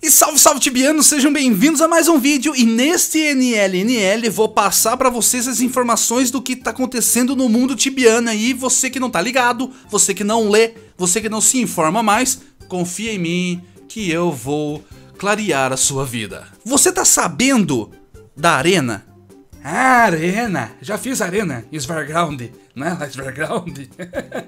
E salve, salve tibianos, sejam bem-vindos a mais um vídeo e neste NLNL vou passar para vocês as informações do que está acontecendo no mundo tibiano aí, você que não tá ligado, você que não lê, você que não se informa mais, confia em mim que eu vou clarear a sua vida. Você tá sabendo da arena? Ah, arena, já fiz arena, Svarground, né, Svarground?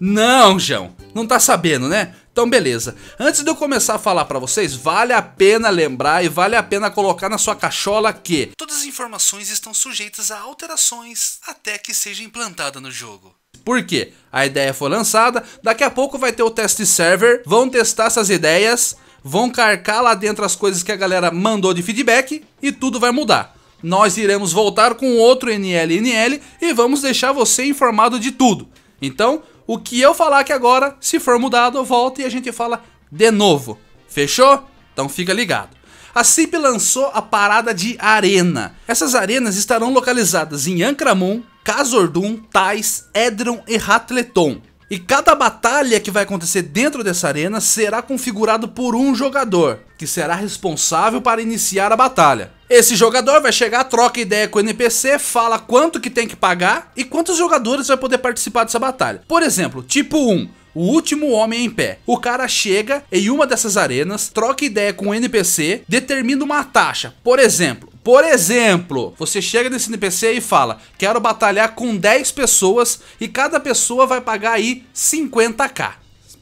não, João, não tá sabendo, né? Então beleza, antes de eu começar a falar para vocês, vale a pena lembrar e vale a pena colocar na sua cachola que todas as informações estão sujeitas a alterações até que seja implantada no jogo. Por quê? A ideia foi lançada, daqui a pouco vai ter o teste server, vão testar essas ideias, vão carcar lá dentro as coisas que a galera mandou de feedback e tudo vai mudar. Nós iremos voltar com outro NLNL e vamos deixar você informado de tudo. Então, o que eu falar aqui agora, se for mudado, eu volto e a gente fala de novo. Fechou? Então fica ligado. A CIP lançou a parada de arena. Essas arenas estarão localizadas em Ancramon, Casordum, Tais, Edron e Hatleton. E cada batalha que vai acontecer dentro dessa arena será configurado por um jogador, que será responsável para iniciar a batalha. Esse jogador vai chegar, troca ideia com o NPC, fala quanto que tem que pagar e quantos jogadores vai poder participar dessa batalha. Por exemplo, tipo 1, o último homem em pé. O cara chega em uma dessas arenas, troca ideia com o NPC, determina uma taxa. Por exemplo, por exemplo, você chega nesse NPC e fala: "Quero batalhar com 10 pessoas e cada pessoa vai pagar aí 50k".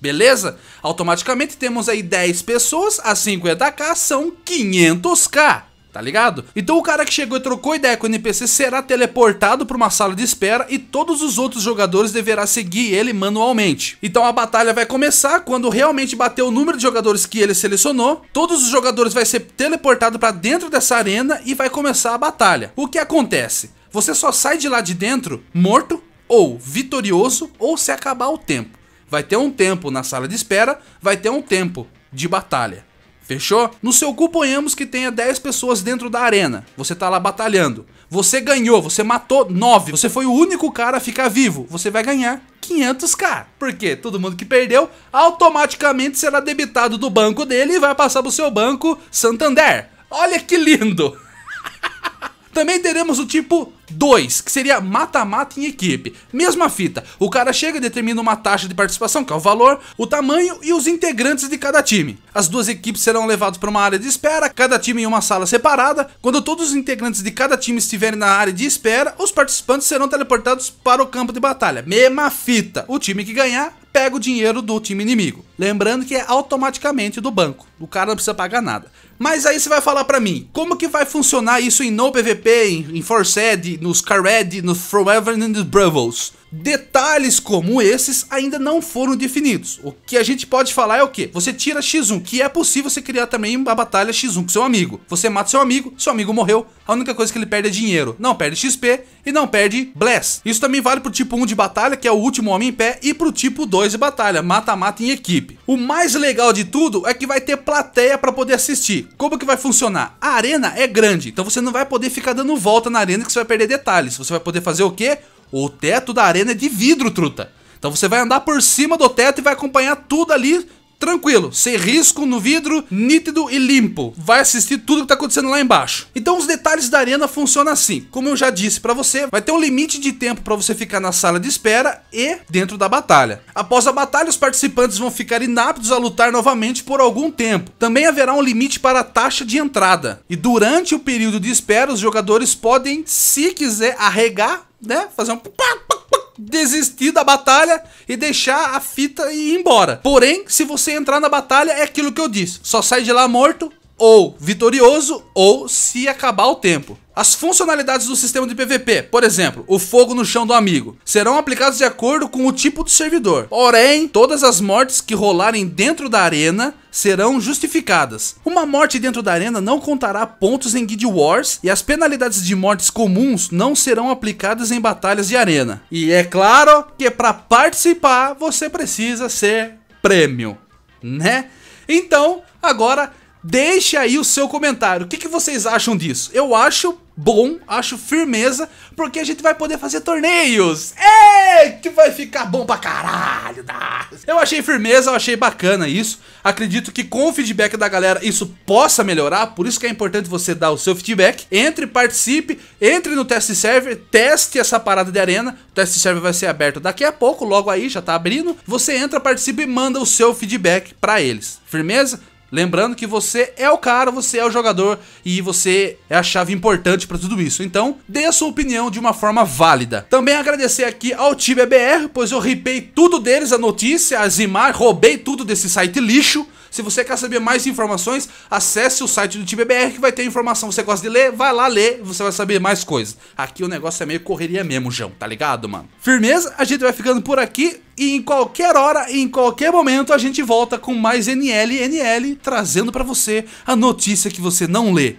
Beleza? Automaticamente temos aí 10 pessoas, a 50k são 500k tá ligado? Então o cara que chegou e trocou ideia com o NPC será teleportado para uma sala de espera e todos os outros jogadores deverá seguir ele manualmente. Então a batalha vai começar quando realmente bater o número de jogadores que ele selecionou, todos os jogadores vai ser teleportado para dentro dessa arena e vai começar a batalha. O que acontece? Você só sai de lá de dentro morto ou vitorioso ou se acabar o tempo. Vai ter um tempo na sala de espera, vai ter um tempo de batalha. Fechou? No seu cu ponhamos que tenha 10 pessoas dentro da arena. Você tá lá batalhando. Você ganhou, você matou 9. Você foi o único cara a ficar vivo. Você vai ganhar 500k. Porque todo mundo que perdeu automaticamente será debitado do banco dele e vai passar pro seu banco Santander. Olha que lindo! Também teremos o tipo 2, que seria mata-mata em equipe. Mesma fita, o cara chega e determina uma taxa de participação, que é o valor, o tamanho e os integrantes de cada time. As duas equipes serão levadas para uma área de espera, cada time em uma sala separada. Quando todos os integrantes de cada time estiverem na área de espera, os participantes serão teleportados para o campo de batalha. Mesma fita, o time que ganhar pega o dinheiro do time inimigo. Lembrando que é automaticamente do banco, o cara não precisa pagar nada. Mas aí você vai falar para mim, como que vai funcionar isso em no PVP, em, em Forced, nos Cared, nos Forever e nos Bravos? Detalhes como esses ainda não foram definidos. O que a gente pode falar é o que? Você tira X1, que é possível você criar também uma batalha X1 com seu amigo. Você mata seu amigo, seu amigo morreu, a única coisa que ele perde é dinheiro. Não perde XP e não perde Bless. Isso também vale pro tipo 1 de batalha, que é o último homem em pé, e pro tipo 2 de batalha, mata-mata em equipe. O mais legal de tudo é que vai ter plateia para poder assistir. Como que vai funcionar? A arena é grande, então você não vai poder ficar dando volta na arena que você vai perder detalhes. Você vai poder fazer o quê? O teto da arena é de vidro, truta. Então você vai andar por cima do teto e vai acompanhar tudo ali tranquilo, sem risco no vidro, nítido e limpo. Vai assistir tudo que tá acontecendo lá embaixo. Então os detalhes da arena funcionam assim. Como eu já disse para você, vai ter um limite de tempo para você ficar na sala de espera e dentro da batalha. Após a batalha, os participantes vão ficar inaptos a lutar novamente por algum tempo. Também haverá um limite para a taxa de entrada. E durante o período de espera, os jogadores podem, se quiser, arregar, né? Fazer um pá, desistir da batalha e deixar a fita e ir embora. Porém, se você entrar na batalha, é aquilo que eu disse. Só sai de lá morto ou vitorioso ou se acabar o tempo. As funcionalidades do sistema de PVP, por exemplo, o fogo no chão do amigo, serão aplicadas de acordo com o tipo do servidor. Porém, todas as mortes que rolarem dentro da arena serão justificadas. Uma morte dentro da arena não contará pontos em Guild Wars e as penalidades de mortes comuns não serão aplicadas em batalhas de arena. E é claro que para participar você precisa ser prêmio, né? Então, agora Deixe aí o seu comentário. O que, que vocês acham disso? Eu acho bom, acho firmeza, porque a gente vai poder fazer torneios. É, que vai ficar bom pra caralho. Tá? Eu achei firmeza, eu achei bacana isso. Acredito que com o feedback da galera isso possa melhorar, por isso que é importante você dar o seu feedback. Entre, participe, entre no teste server, teste essa parada de arena. O teste server vai ser aberto daqui a pouco, logo aí já tá abrindo. Você entra, participe e manda o seu feedback pra eles. Firmeza? Lembrando que você é o cara, você é o jogador e você é a chave importante para tudo isso. Então, dê a sua opinião de uma forma válida. Também agradecer aqui ao TBBR, pois eu ripei tudo deles, a notícia, as imagens, roubei tudo desse site lixo. Se você quer saber mais informações, acesse o site do TBBR que vai ter informação. Você gosta de ler? Vai lá ler, você vai saber mais coisas. Aqui o negócio é meio correria mesmo, João, tá ligado, mano? Firmeza, a gente vai ficando por aqui. E em qualquer hora, em qualquer momento, a gente volta com mais NL NL trazendo para você a notícia que você não lê.